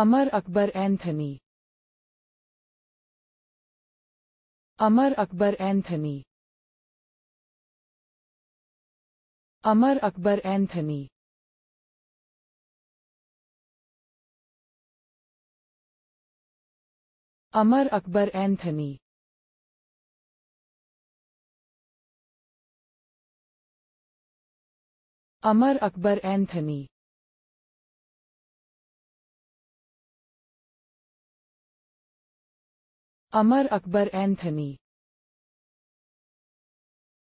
अमर Akbar Anthony Amar Akbar Anthony Amar Akbar Anthony Amar Akbar Anthony Amar Akbar Anthony Amar Akbar Anthony